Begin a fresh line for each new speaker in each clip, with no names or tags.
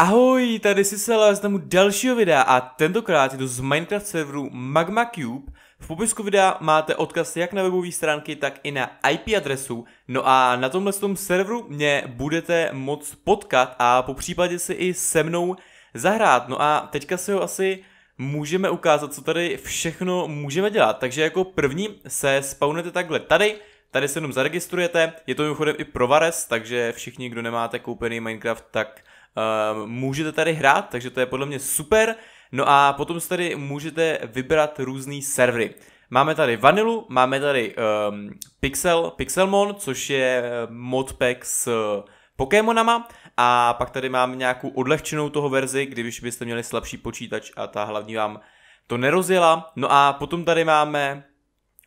Ahoj, tady si se z tomu dalšího videa a tentokrát je to z Minecraft serveru Magma Cube. V popisku videa máte odkaz jak na webové stránky, tak i na IP adresu. No a na tomhle tom serveru mě budete moc potkat a po případě si i se mnou zahrát. No a teďka si ho asi můžeme ukázat, co tady všechno můžeme dělat. Takže jako první se spawnete takhle tady, tady se jenom zaregistrujete, je to mimochodem i pro Vares, takže všichni, kdo nemáte koupený Minecraft, tak Ehm, můžete tady hrát, takže to je podle mě super. No a potom si tady můžete vybrat různý servery. Máme tady Vanilu, máme tady um, Pixel, Pixelmon, což je eh, modpack s eh, Pokémonama a pak tady mám nějakou odlehčenou toho verzi, když byste měli slabší počítač a ta hlavní vám to nerozjela. No a potom tady máme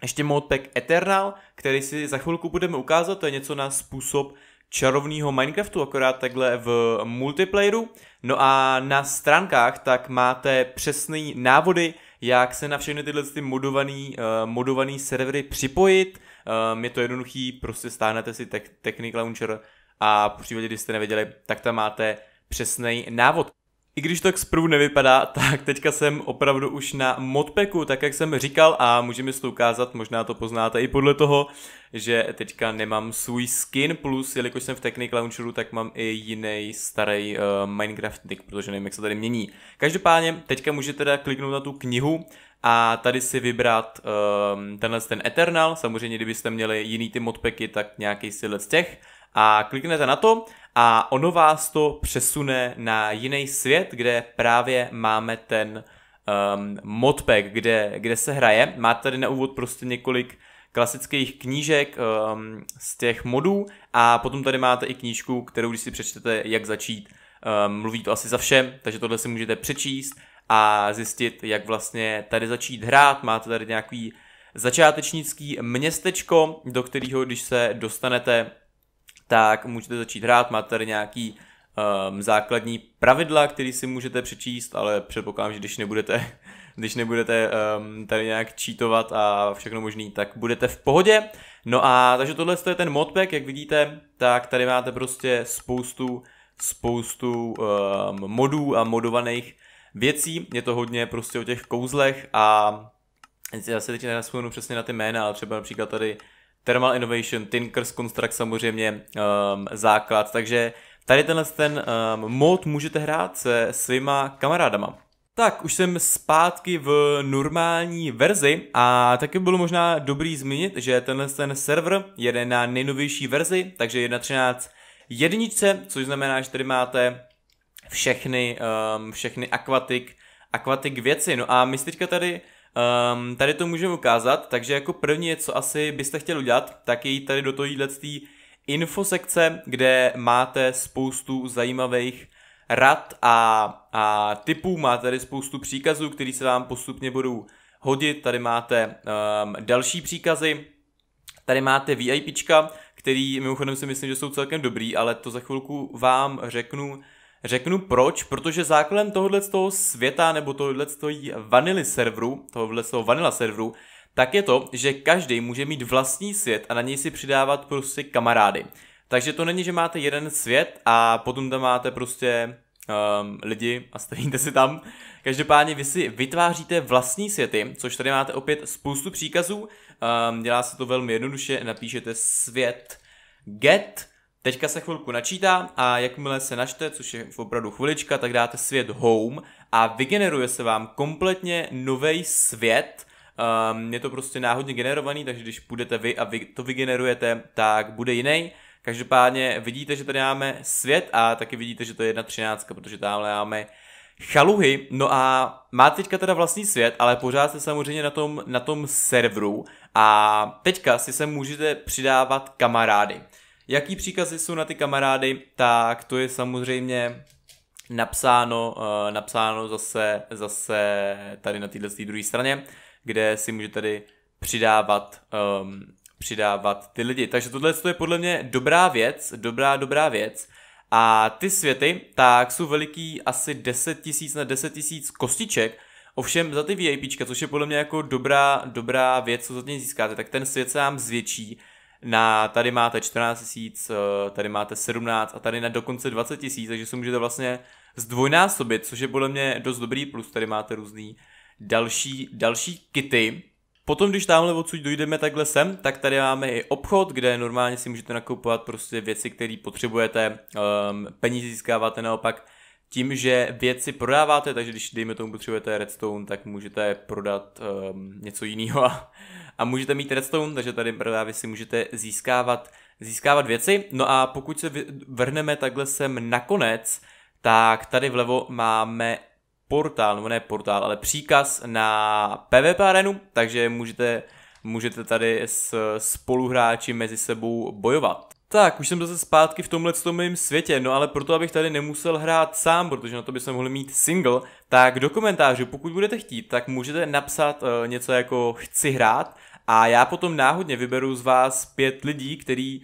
ještě modpack Eternal, který si za chvilku budeme ukázat, to je něco na způsob čarovného Minecraftu, akorát takhle v multiplayeru. No a na stránkách tak máte přesné návody, jak se na všechny tyhle ty modovaný, uh, modovaný servery připojit. Um, je to jednoduchý, prostě stáhnete si te- Technic Launcher a v případě, když jste nevěděli, tak tam máte přesný návod. I když to tak zprvu nevypadá, tak teďka jsem opravdu už na modpeku, tak jak jsem říkal a můžeme si to ukázat, možná to poznáte i podle toho, že teďka nemám svůj skin plus, jelikož jsem v Technic Launcheru, tak mám i jiný starý uh, Minecraft nick, protože nevím, jak se tady mění. Každopádně teďka můžete teda kliknout na tu knihu a tady si vybrat um, tenhle ten Eternal, samozřejmě kdybyste měli jiný ty modpeky, tak nějaký si z těch a kliknete na to a ono vás to přesune na jiný svět, kde právě máme ten um, modpack, kde, kde se hraje. Máte tady na úvod prostě několik klasických knížek um, z těch modů a potom tady máte i knížku, kterou když si přečtete, jak začít. Um, mluví to asi za všem, takže tohle si můžete přečíst a zjistit, jak vlastně tady začít hrát. Máte tady nějaký začátečnický městečko, do kterého, když se dostanete, tak můžete začít hrát, máte tady nějaký um, základní pravidla, které si můžete přečíst, ale předpokládám, že když nebudete, když nebudete um, tady nějak čítovat a všechno možný, tak budete v pohodě. No a takže tohle je ten modpack, jak vidíte, tak tady máte prostě spoustu, spoustu um, modů a modovaných věcí. Je to hodně prostě o těch kouzlech a já se teď nenaspomenu přesně na ty jména, ale třeba například tady Thermal Innovation, Tinkers Construct samozřejmě, um, základ, takže tady tenhle ten um, mod můžete hrát se svýma kamarádama. Tak, už jsem zpátky v normální verzi a taky bylo možná dobrý zmínit, že tenhle ten server jede na nejnovější verzi, takže 1.13 jedničce, což znamená, že tady máte všechny, um, všechny aquatic, aquatic věci. No a my si teďka tady Um, tady to můžeme ukázat, takže jako první, co asi byste chtěli udělat, tak je jít tady do tohohle infosekce, kde máte spoustu zajímavých rad a, a typů, máte tady spoustu příkazů, které se vám postupně budou hodit, tady máte um, další příkazy, tady máte VIPčka, který mimochodem si myslím, že jsou celkem dobrý, ale to za chvilku vám řeknu, Řeknu proč, protože základem tohohle toho světa nebo tohohle z toho vanily serveru, tohohle toho vanila serveru, tak je to, že každý může mít vlastní svět a na něj si přidávat prostě kamarády. Takže to není, že máte jeden svět a potom tam máte prostě um, lidi a stavíte si tam. Každopádně vy si vytváříte vlastní světy, což tady máte opět spoustu příkazů. Um, dělá se to velmi jednoduše, napíšete svět get Teďka se chvilku načítá a jakmile se načte, což je v opravdu chvilička, tak dáte svět home a vygeneruje se vám kompletně nový svět. Um, je to prostě náhodně generovaný, takže když půjdete vy a vy to vygenerujete, tak bude jiný. Každopádně vidíte, že tady máme svět a taky vidíte, že to je třináctka, protože tamhle máme chaluhy. No a má teďka teda vlastní svět, ale pořád jste samozřejmě na tom, na tom serveru a teďka si se můžete přidávat kamarády. Jaký příkazy jsou na ty kamarády, tak to je samozřejmě napsáno, eh, napsáno zase, zase tady na této druhé straně, kde si může tady přidávat, um, přidávat ty lidi. Takže tohle je podle mě dobrá věc, dobrá, dobrá věc. A ty světy, tak jsou veliký asi 10 tisíc na 10 tisíc kostiček, Ovšem za ty VIPčka, což je podle mě jako dobrá, dobrá věc, co za ně získáte, tak ten svět se vám zvětší na tady máte 14 tisíc, eh, tady máte 17 a tady na dokonce 20 tisíc, takže si můžete vlastně zdvojnásobit, což je podle mě dost dobrý plus, tady máte různý další, další kity. Potom, když tamhle odsud dojdeme takhle sem, tak tady máme i obchod, kde normálně si můžete nakupovat prostě věci, které potřebujete, um, peníze získáváte naopak tím, že věci prodáváte, takže když dejme tomu potřebujete redstone, tak můžete prodat um, něco jiného a a můžete mít redstone, takže tady právě si můžete získávat, získávat věci. No a pokud se vrhneme takhle sem nakonec, tak tady vlevo máme portál, nebo ne portál, ale příkaz na PvP arenu, takže můžete, můžete tady s spoluhráči mezi sebou bojovat. Tak, už jsem zase zpátky v tomhle mém světě, no ale proto, abych tady nemusel hrát sám, protože na to by se mohli mít single, tak do komentářů, pokud budete chtít, tak můžete napsat uh, něco jako chci hrát a já potom náhodně vyberu z vás pět lidí, který,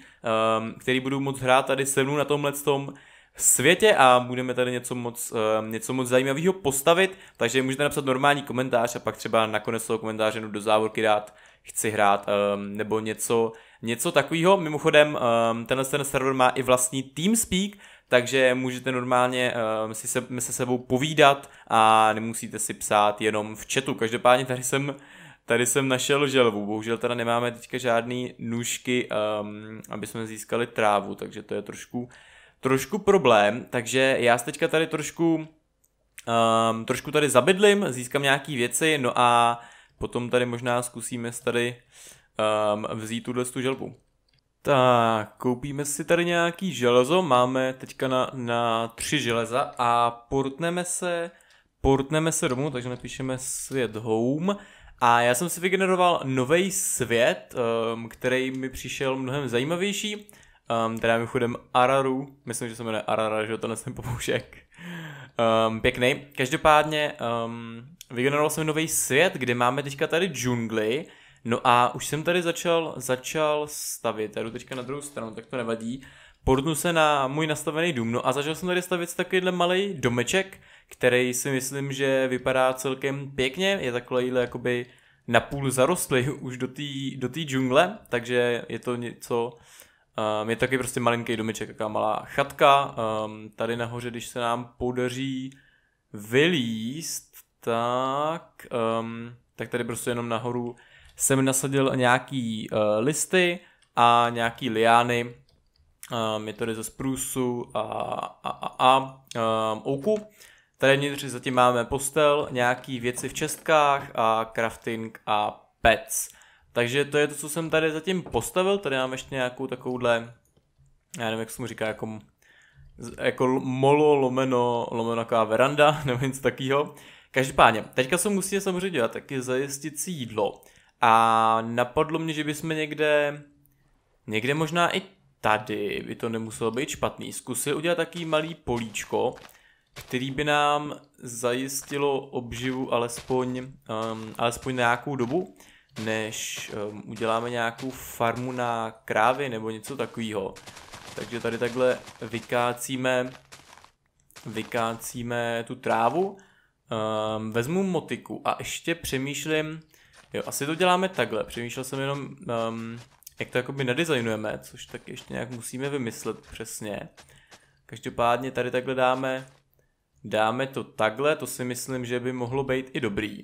um, který budou moc hrát tady se mnou na tomhle tom světě a budeme tady něco moc, uh, něco moc zajímavého postavit, takže můžete napsat normální komentář a pak třeba nakonec toho komentáře do závorky dát chci hrát, um, nebo něco, něco takového. Mimochodem, um, tenhle ten server má i vlastní TeamSpeak, takže můžete normálně um, si se, se sebou povídat a nemusíte si psát jenom v chatu. Každopádně tady jsem Tady jsem našel želvu, bohužel teda nemáme teďka žádný nůžky, um, aby jsme získali trávu, takže to je trošku, trošku problém, takže já se teďka tady trošku, um, trošku tady zabydlím, získám nějaký věci, no a potom tady možná zkusíme tady um, vzít tuhle tu želvu. Tak, koupíme si tady nějaký železo, máme teďka na, na tři železa a portneme se, portneme se domů, takže napíšeme svět home a já jsem si vygeneroval nový svět, um, který mi přišel mnohem zajímavější, um, teda chodem Araru, myslím, že se jmenuje Arara, že to nesem pomůžek. Um, pěkný. Každopádně um, vygeneroval jsem nový svět, kde máme teďka tady džungly. no a už jsem tady začal, začal stavit, já jdu teďka na druhou stranu, tak to nevadí, portnu se na můj nastavený dům, no a začal jsem tady stavit takovýhle malý domeček, který si myslím, že vypadá celkem pěkně, je takovýhle jakoby napůl zarostlý už do té do tý džungle, takže je to něco, um, je taky prostě malinký domeček, taková malá chatka, um, tady nahoře, když se nám podaří vylíst, tak, um, tak tady prostě jenom nahoru jsem nasadil nějaký uh, listy a nějaký liány, um, je tady ze sprusu a, a, a, a um, ouku. Tady vnitř zatím máme postel, nějaký věci v čestkách a crafting a pets. Takže to je to, co jsem tady zatím postavil. Tady mám ještě nějakou takovouhle, já nevím, jak se mu říká, jako, jako molo lomeno, lomeno taková veranda, nebo něco takového. Každopádně, teďka se musíme samozřejmě dělat taky zajistit si jídlo. A napadlo mě, že bychom někde, někde možná i tady, by to nemuselo být špatný, zkusil udělat taký malý políčko, který by nám zajistilo obživu alespoň, um, alespoň na nějakou dobu, než um, uděláme nějakou farmu na krávy nebo něco takového. Takže tady takhle vykácíme, vykácíme tu trávu Um, vezmu motiku a ještě přemýšlím, jo, asi to děláme takhle, přemýšlel jsem jenom, um, jak to jakoby nadizajnujeme, což tak ještě nějak musíme vymyslet přesně. Každopádně tady takhle dáme, dáme to takhle, to si myslím, že by mohlo být i dobrý.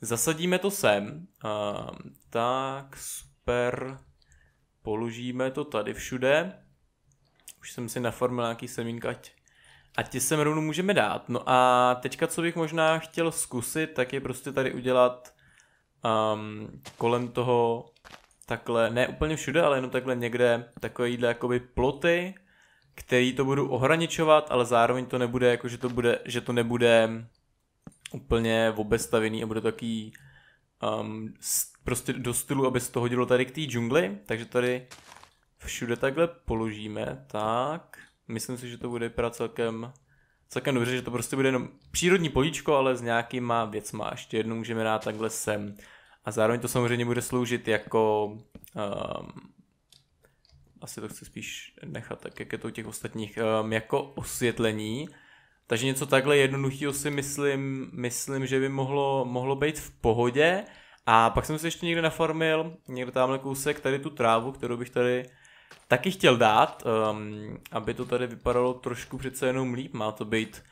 Zasadíme to sem, um, tak super, položíme to tady všude. Už jsem si naformil nějaký semínka, ať a ti sem rovnou můžeme dát. No a teďka, co bych možná chtěl zkusit, tak je prostě tady udělat um, kolem toho takhle, ne úplně všude, ale jenom takhle někde takovýhle jakoby ploty, který to budu ohraničovat, ale zároveň to nebude, jako že to, bude, že to nebude úplně obestavený a bude taký um, prostě do stylu, aby se to hodilo tady k té džungli, takže tady všude takhle položíme, tak myslím si, že to bude vypadat celkem, celkem dobře, že to prostě bude jenom přírodní políčko, ale s nějakýma věcma. Ještě jednou můžeme dát takhle sem. A zároveň to samozřejmě bude sloužit jako... Um, asi to chci spíš nechat tak, jak je to u těch ostatních, um, jako osvětlení. Takže něco takhle jednoduchého si myslím, myslím, že by mohlo, mohlo být v pohodě. A pak jsem se ještě někde nafarmil, někde tamhle kousek, tady tu trávu, kterou bych tady taky chtěl dát, um, aby to tady vypadalo trošku přece jenom líp. Má to být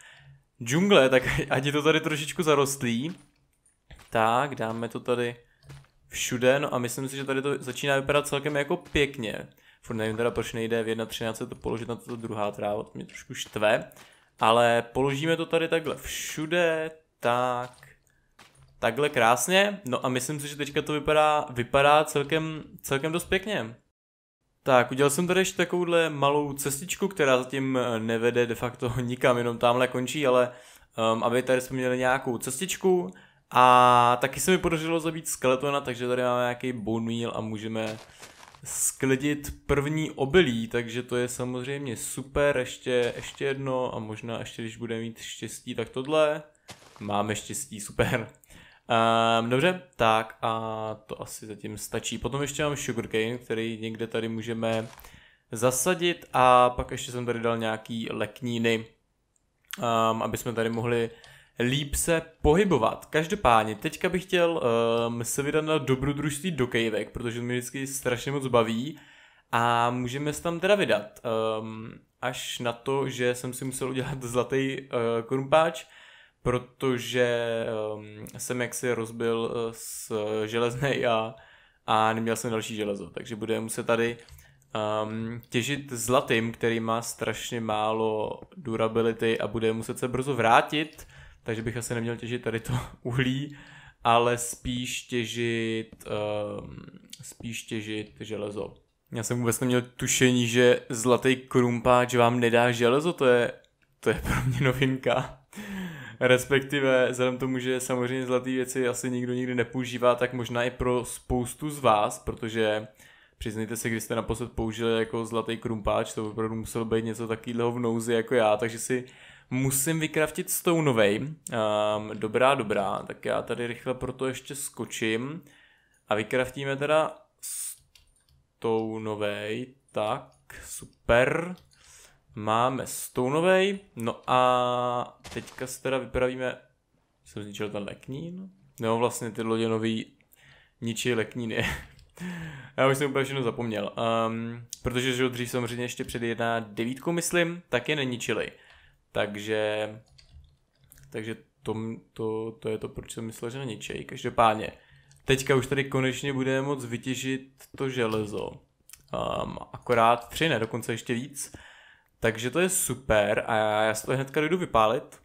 džungle, tak ať je to tady trošičku zarostlý. Tak, dáme to tady všude, no a myslím si, že tady to začíná vypadat celkem jako pěkně. Furt nevím teda, proč nejde v 1.13 to položit na tato druhá tráva, to mě trošku štve. Ale položíme to tady takhle všude, tak, takhle krásně. No a myslím si, že teďka to vypadá, vypadá celkem, celkem dost pěkně. Tak, udělal jsem tady ještě takovouhle malou cestičku, která zatím eh, nevede de facto nikam, jenom tamhle končí, ale um, aby tady jsme měli nějakou cestičku a taky se mi podařilo zabít skeletona, takže tady máme nějaký bone meal a můžeme sklidit první obilí, takže to je samozřejmě super, ještě, ještě jedno a možná ještě když bude mít štěstí, tak tohle. Máme štěstí, super. Um, dobře, tak a to asi zatím stačí. Potom ještě mám sugarcane, který někde tady můžeme zasadit a pak ještě jsem tady dal nějaký lekníny, um, aby jsme tady mohli líp se pohybovat. Každopádně, teďka bych chtěl um, se vydat na dobrodružství do kejvek, protože to mě vždycky strašně moc baví a můžeme se tam teda vydat. Um, až na to, že jsem si musel udělat zlatý uh, korumpáč, protože um, jsem jaksi rozbil eh, s železnej a, a neměl jsem další železo, takže bude muset tady um, těžit zlatým, který má strašně málo durability a bude muset se brzo vrátit, takže bych asi neměl těžit tady to uhlí, ale spíš těžit, um, spíš těžit železo. Já jsem vůbec neměl tušení, že zlatý krumpáč vám nedá železo, to je, to je pro mě novinka. Respektive, vzhledem tomu, že samozřejmě zlatý věci asi nikdo nikdy nepoužívá, tak možná i pro spoustu z vás, protože přiznejte se, když jste naposled použili jako zlatý krumpáč, to opravdu muselo být něco takového v nouzi jako já, takže si musím vykraftit stounovej. Um, ehm, dobrá, dobrá, tak já tady rychle proto ještě skočím a vykraftíme teda stounovej, tak, super. Máme stonovej, no a teďka se teda vypravíme, jsem zničil ten leknín, nebo vlastně ty lodě nový ničí lekníny. Já už jsem úplně všechno zapomněl, um, protože že dřív samozřejmě ještě před jedna devítku myslím, tak je neničili. Takže, takže to, to, to je to, proč jsem myslel, že neničej. Každopádně, teďka už tady konečně budeme moc vytěžit to železo. Um, akorát tři, ne, dokonce ještě víc. Takže to je super a já, já si to hnedka dojdu vypálit.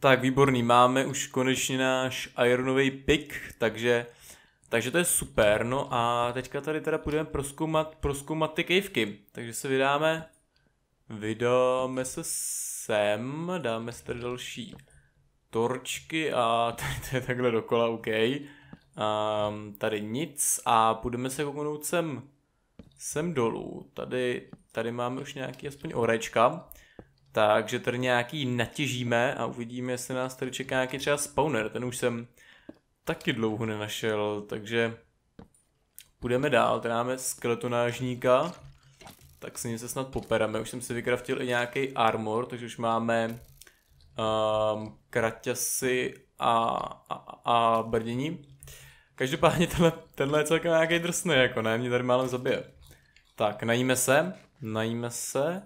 Tak výborný, máme už konečně náš Ironový pick, takže, takže to je super. No a teďka tady teda půjdeme proskoumat, proskoumat ty kejvky. Takže se vydáme, vydáme se sem, dáme se tady další torčky a tady to je takhle dokola, OK. Um, tady nic a půjdeme se kouknout sem, sem dolů. Tady Tady máme už nějaký aspoň orečka. Takže tady nějaký natěžíme a uvidíme, jestli nás tady čeká nějaký třeba spawner. Ten už jsem taky dlouho nenašel, takže půjdeme dál. Tady máme skeletonážníka, tak si se snad popereme. Už jsem si vykraftil i nějaký armor, takže už máme um, kraťasy a, a, a brdění. Každopádně tenhle, tenhle je celkem nějaký drsný, jako ne, mě tady málem zabije. Tak, najíme se najíme se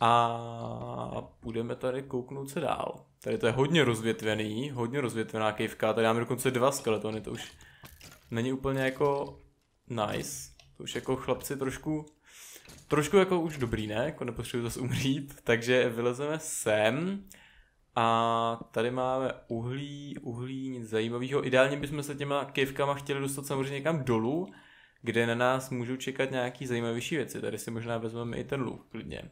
a půjdeme tady kouknout se dál. Tady to je hodně rozvětvený, hodně rozvětvená kejvka, tady máme dokonce dva skeletony, to už není úplně jako nice. To už jako chlapci trošku, trošku jako už dobrý, ne? Jako nepotřebuji zase umřít, takže vylezeme sem. A tady máme uhlí, uhlí, nic zajímavého. Ideálně bychom se těma kivkama chtěli dostat samozřejmě někam dolů, kde na nás můžou čekat nějaký zajímavější věci. Tady si možná vezmeme i ten luk klidně.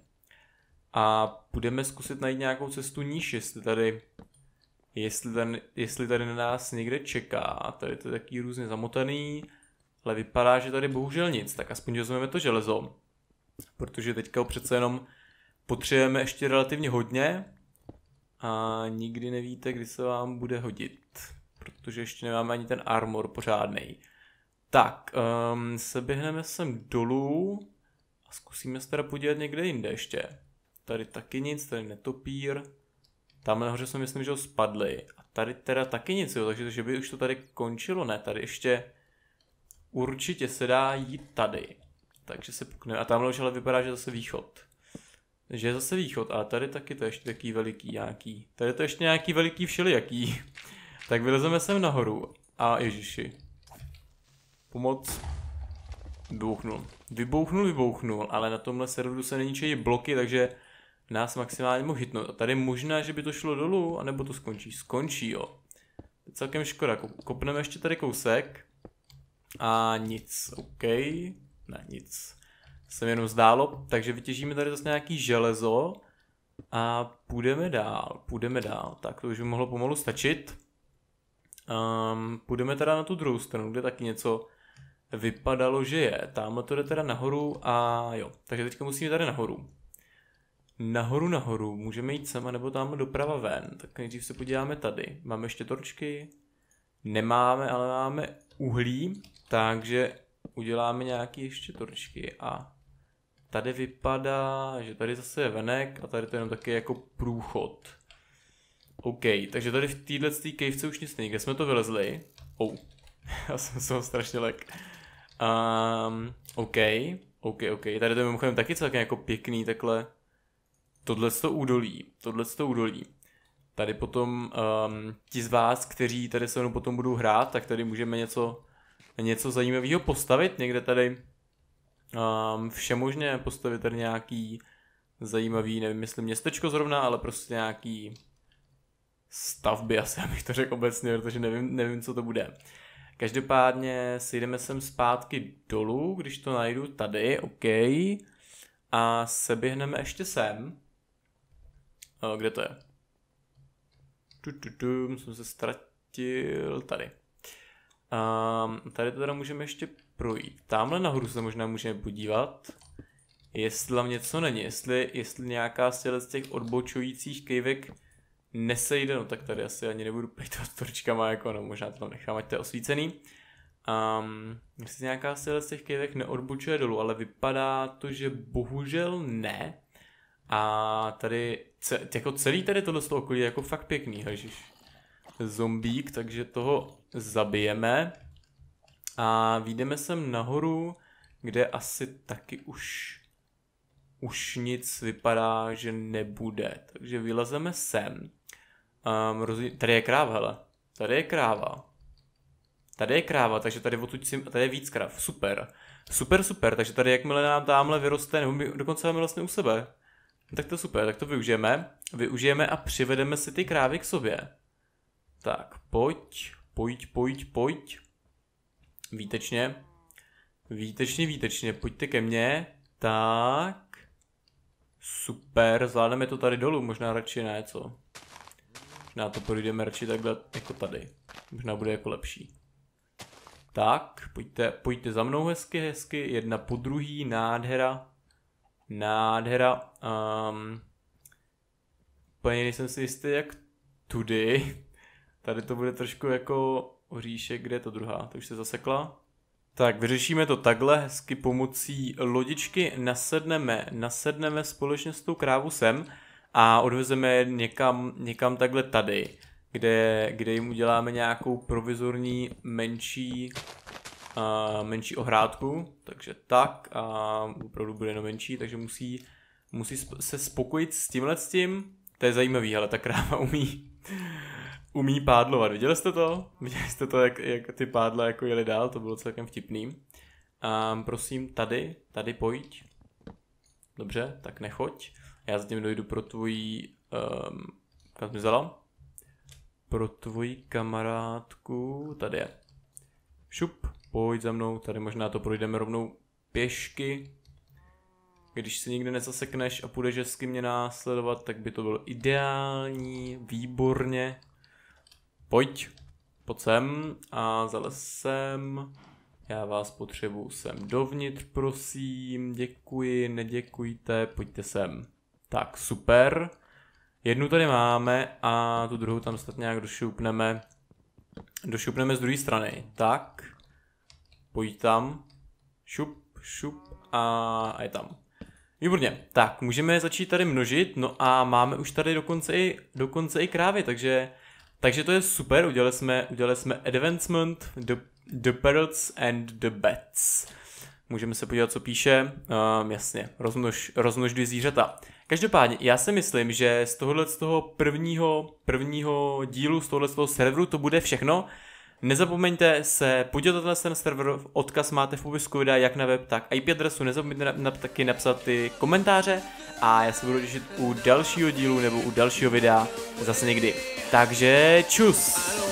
A budeme zkusit najít nějakou cestu níž, jestli tady jestli, ten, jestli tady na nás někde čeká. Tady to je taky různě zamotaný, ale vypadá, že tady bohužel nic, tak aspoň vezmeme to železo. Protože teďka přece jenom potřebujeme ještě relativně hodně a nikdy nevíte, kdy se vám bude hodit. Protože ještě nemáme ani ten armor pořádný. Tak, um, ehm, se běhneme sem dolů a zkusíme se teda podívat někde jinde ještě. Tady taky nic, tady netopír. Tam nahoře jsme myslím, že ho spadli. A tady teda taky nic, jo, takže že by už to tady končilo, ne? Tady ještě určitě se dá jít tady. Takže se pukneme. A tamhle už ale vypadá, že zase východ. Že je zase východ, ale tady taky to ještě taký veliký nějaký. Tady to ještě nějaký veliký všelijaký. tak vylezeme sem nahoru. A ježiši, Pomoc. Vybouchnul. Vybouchnul, vybouchnul, ale na tomhle serveru se neníčejí bloky, takže nás maximálně mohl hitnout. A tady možná, že by to šlo dolů, anebo to skončí. Skončí, jo. To je celkem škoda. Kopneme ještě tady kousek. A nic, OK. Ne, nic. Se mi jenom zdálo. Takže vytěžíme tady zase nějaký železo. A půjdeme dál, půjdeme dál. Tak to už by mohlo pomalu stačit. Um, půjdeme teda na tu druhou stranu, kde taky něco vypadalo, že je. Tam to jde teda nahoru a jo. Takže teďka musíme tady nahoru. Nahoru, nahoru, můžeme jít sem, nebo tam doprava ven. Tak nejdřív se podíváme tady. Máme ještě torčky? Nemáme, ale máme uhlí, takže uděláme nějaké ještě torčky a tady vypadá, že tady zase je venek a tady to je jenom taky jako průchod. OK, takže tady v této kejvce už nic není, kde jsme to vylezli. Oh, já jsem se strašně lek. Um, OK, OK, OK. Tady to je mimochodem taky celkem jako pěkný takhle. Tohle to údolí, tohle to údolí. Tady potom um, ti z vás, kteří tady se mnou potom budou hrát, tak tady můžeme něco, něco zajímavého postavit. Někde tady um, všemožně postavit tady nějaký zajímavý, nevím jestli městečko zrovna, ale prostě nějaký stavby asi, abych to řekl obecně, protože nevím, nevím co to bude. Každopádně si jdeme sem zpátky dolů, když to najdu tady, OK. A se běhneme ještě sem. O, kde to je? Tu, tu, tu, jsem se ztratil tady. Um, tady to teda můžeme ještě projít. Tamhle nahoru se možná můžeme podívat, jestli tam něco není, jestli, jestli nějaká z těch odbočujících kejvek nesejde, no tak tady asi ani nebudu pejtovat torčkama, jako, no možná to tam nechám, ať to je osvícený. Um, jestli nějaká z těch kejvek neodbučuje dolů, ale vypadá to, že bohužel ne. A tady, ce, jako celý tady tohle z toho okolí je jako fakt pěkný, hežiš. Zombík, takže toho zabijeme. A výjdeme sem nahoru, kde asi taky už už nic vypadá, že nebude. Takže vylezeme sem. Um, ehm, rozj- tady je kráva, hele. Tady je kráva. Tady je kráva, takže tady odtud si, tady je víc kráv. Super. Super, super, takže tady jakmile nám tamhle vyroste, nebo my dokonce máme vlastně u sebe. No, tak to super, tak to využijeme. Využijeme a přivedeme si ty krávy k sobě. Tak, pojď, pojď, pojď, pojď. Vítečně, vítečně, vítečně, pojďte ke mně. Tak. Super, zvládneme to tady dolů, možná radši ne, co? Možná to projdeme radši takhle jako tady. Možná bude jako lepší. Tak, pojďte, pojďte za mnou hezky, hezky, jedna po druhý, nádhera, nádhera. Um, úplně nejsem si jistý, jak tudy. Tady to bude trošku jako oříšek, kde je to druhá, to už se zasekla. Tak vyřešíme to takhle hezky pomocí lodičky, nasedneme, nasedneme společně s tou krávu sem a odvezeme je někam, někam takhle tady, kde, kde jim uděláme nějakou provizorní menší, uh, menší ohrádku, takže tak a opravdu bude jenom menší, takže musí, musí se spokojit s tímhle s tím, to je zajímavý, ale ta kráva umí umí pádlovat. Viděli jste to? Viděli jste to, jak, jak ty pádla jako jeli dál? To bylo celkem vtipný. Um, prosím, tady, tady pojď. Dobře, tak nechoď. Já zatím dojdu pro tvůj... Um, kam jsi vzala? Pro tvoji kamarádku... Tady je. Šup, pojď za mnou. Tady možná to projdeme rovnou pěšky. Když se nikdy nezasekneš a půjdeš hezky mě následovat, tak by to bylo ideální, výborně pojď, pojď sem a zalez sem. Já vás potřebuju sem dovnitř, prosím, děkuji, neděkujte, pojďte sem. Tak, super. Jednu tady máme a tu druhou tam snad nějak došoupneme. Došoupneme z druhé strany. Tak, pojď tam. Šup, šup a, a je tam. Výborně, tak můžeme začít tady množit, no a máme už tady dokonce i, dokonce i krávy, takže takže to je super, udělali jsme, udělali jsme Advancement, the, the Parrots and the Bats. Můžeme se podívat, co píše. Um, jasně, rozmnož, dvě zvířata. Každopádně, já si myslím, že z tohohle z toho prvního, prvního dílu, z tohohle z toho serveru to bude všechno. Nezapomeňte se podívat na ten server, odkaz máte v popisku videa jak na web, tak IP adresu, nezapomeňte na, na, taky napsat ty komentáře a já se budu těšit u dalšího dílu nebo u dalšího videa zase někdy. Takže čus!